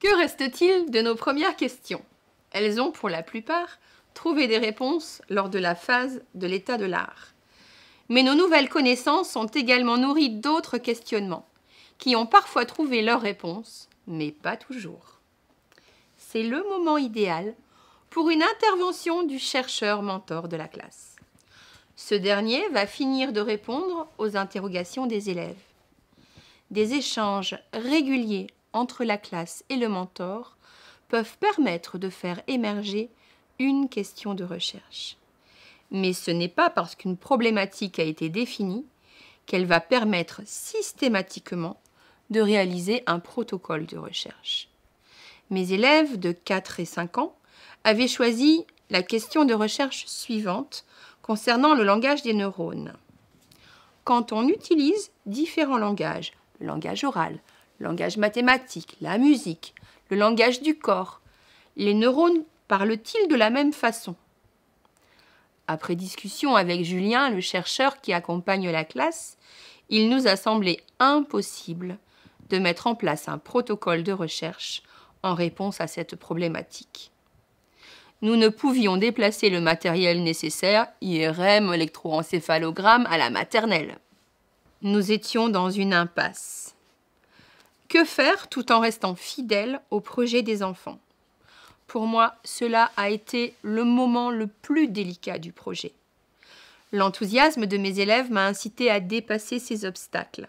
Que reste-t-il de nos premières questions Elles ont, pour la plupart, trouvé des réponses lors de la phase de l'état de l'art. Mais nos nouvelles connaissances ont également nourri d'autres questionnements, qui ont parfois trouvé leurs réponses, mais pas toujours. C'est le moment idéal pour une intervention du chercheur mentor de la classe. Ce dernier va finir de répondre aux interrogations des élèves. Des échanges réguliers entre la classe et le mentor peuvent permettre de faire émerger une question de recherche. Mais ce n'est pas parce qu'une problématique a été définie qu'elle va permettre systématiquement de réaliser un protocole de recherche. Mes élèves de 4 et 5 ans avaient choisi la question de recherche suivante concernant le langage des neurones. Quand on utilise différents langages, le langage oral, le langage mathématique, la musique, le langage du corps, les neurones parlent-ils de la même façon Après discussion avec Julien, le chercheur qui accompagne la classe, il nous a semblé impossible de mettre en place un protocole de recherche en réponse à cette problématique nous ne pouvions déplacer le matériel nécessaire, IRM, électroencéphalogramme, à la maternelle. Nous étions dans une impasse. Que faire tout en restant fidèle au projet des enfants Pour moi, cela a été le moment le plus délicat du projet. L'enthousiasme de mes élèves m'a incité à dépasser ces obstacles.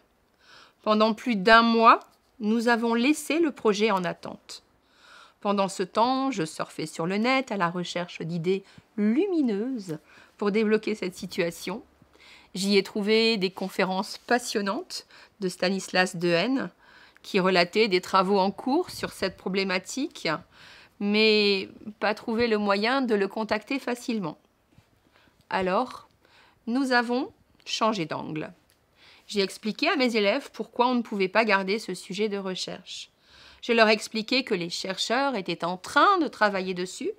Pendant plus d'un mois, nous avons laissé le projet en attente. Pendant ce temps, je surfais sur le net à la recherche d'idées lumineuses pour débloquer cette situation. J'y ai trouvé des conférences passionnantes de Stanislas Dehaene qui relatait des travaux en cours sur cette problématique, mais pas trouvé le moyen de le contacter facilement. Alors, nous avons changé d'angle. J'ai expliqué à mes élèves pourquoi on ne pouvait pas garder ce sujet de recherche. Je leur expliquais que les chercheurs étaient en train de travailler dessus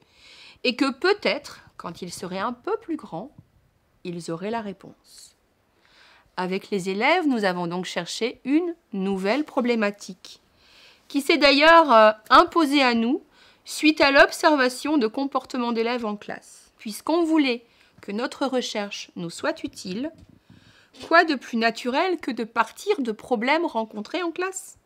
et que peut-être, quand ils seraient un peu plus grands, ils auraient la réponse. Avec les élèves, nous avons donc cherché une nouvelle problématique, qui s'est d'ailleurs euh, imposée à nous suite à l'observation de comportements d'élèves en classe. Puisqu'on voulait que notre recherche nous soit utile, quoi de plus naturel que de partir de problèmes rencontrés en classe